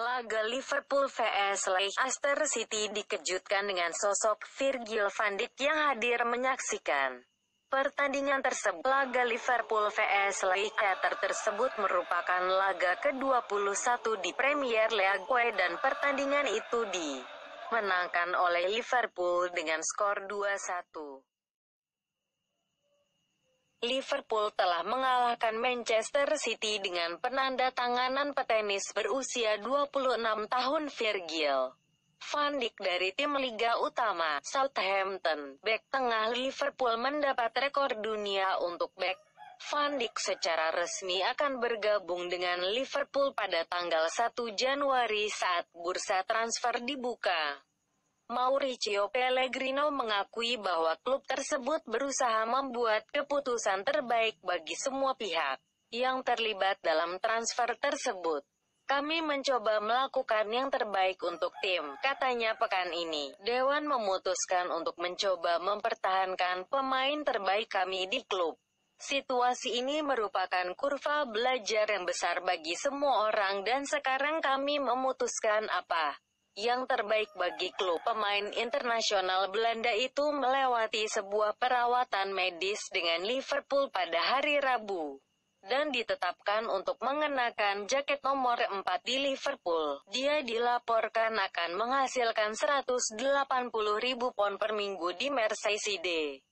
Laga Liverpool vs Leicester City dikejutkan dengan sosok Virgil van Dijk yang hadir menyaksikan. Pertandingan tersebut, laga Liverpool vs Leicester tersebut merupakan laga ke-21 di Premier League dan pertandingan itu dimenangkan oleh Liverpool dengan skor 2-1. Liverpool telah mengalahkan Manchester City dengan penanda tanganan petenis berusia 26 tahun Virgil. Van Dijk dari tim Liga Utama, Southampton, bek tengah Liverpool mendapat rekor dunia untuk bek. Van Dijk secara resmi akan bergabung dengan Liverpool pada tanggal 1 Januari saat bursa transfer dibuka. Mauricio Pellegrino mengakui bahwa klub tersebut berusaha membuat keputusan terbaik bagi semua pihak yang terlibat dalam transfer tersebut. Kami mencoba melakukan yang terbaik untuk tim, katanya pekan ini. Dewan memutuskan untuk mencoba mempertahankan pemain terbaik kami di klub. Situasi ini merupakan kurva belajar yang besar bagi semua orang dan sekarang kami memutuskan apa yang terbaik bagi klub pemain internasional Belanda itu melewati sebuah perawatan medis dengan Liverpool pada hari Rabu dan ditetapkan untuk mengenakan jaket nomor 4 di Liverpool. Dia dilaporkan akan menghasilkan 180 ribu pon per minggu di Merseyside.